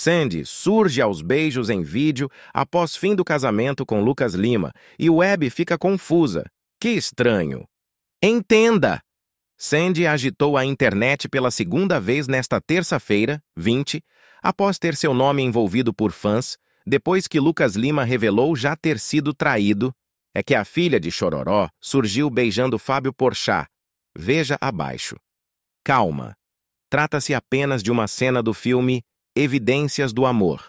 Sandy surge aos beijos em vídeo após fim do casamento com Lucas Lima e Webb fica confusa. Que estranho. Entenda! Sandy agitou a internet pela segunda vez nesta terça-feira, 20, após ter seu nome envolvido por fãs, depois que Lucas Lima revelou já ter sido traído, é que a filha de Chororó surgiu beijando Fábio Porchat. Veja abaixo. Calma. Trata-se apenas de uma cena do filme Evidências do Amor,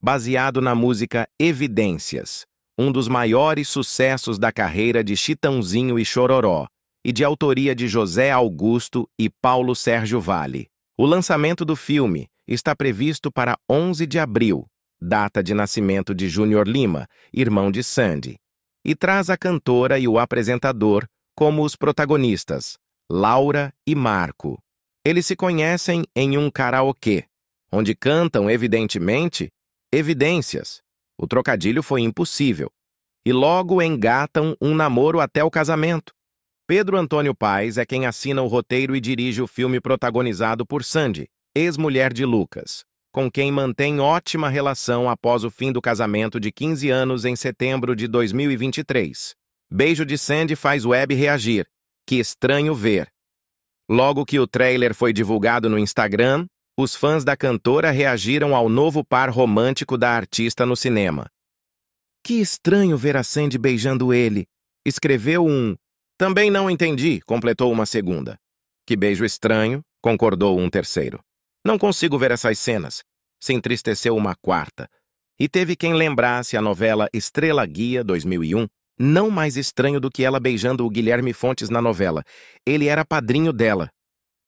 baseado na música Evidências, um dos maiores sucessos da carreira de Chitãozinho e Chororó, e de autoria de José Augusto e Paulo Sérgio Vale. O lançamento do filme está previsto para 11 de abril, data de nascimento de Júnior Lima, irmão de Sandy, e traz a cantora e o apresentador como os protagonistas, Laura e Marco. Eles se conhecem em um karaokê onde cantam, evidentemente, evidências. O trocadilho foi impossível. E logo engatam um namoro até o casamento. Pedro Antônio Paes é quem assina o roteiro e dirige o filme protagonizado por Sandy, ex-mulher de Lucas, com quem mantém ótima relação após o fim do casamento de 15 anos em setembro de 2023. Beijo de Sandy faz Web reagir. Que estranho ver. Logo que o trailer foi divulgado no Instagram, os fãs da cantora reagiram ao novo par romântico da artista no cinema. Que estranho ver a Sandy beijando ele, escreveu um. Também não entendi, completou uma segunda. Que beijo estranho, concordou um terceiro. Não consigo ver essas cenas, se entristeceu uma quarta. E teve quem lembrasse a novela Estrela Guia 2001, não mais estranho do que ela beijando o Guilherme Fontes na novela. Ele era padrinho dela,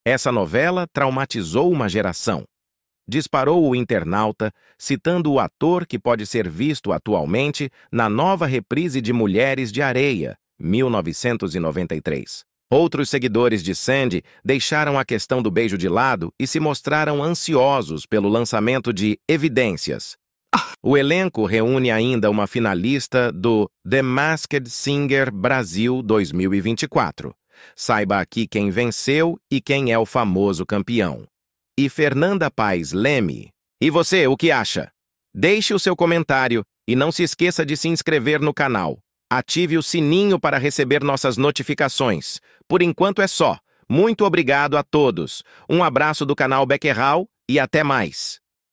essa novela traumatizou uma geração. Disparou o internauta, citando o ator que pode ser visto atualmente na nova reprise de Mulheres de Areia, 1993. Outros seguidores de Sandy deixaram a questão do beijo de lado e se mostraram ansiosos pelo lançamento de Evidências. O elenco reúne ainda uma finalista do The Masked Singer Brasil 2024. Saiba aqui quem venceu e quem é o famoso campeão. E Fernanda Paz Leme. E você, o que acha? Deixe o seu comentário e não se esqueça de se inscrever no canal. Ative o sininho para receber nossas notificações. Por enquanto é só. Muito obrigado a todos. Um abraço do canal Becquerral e até mais.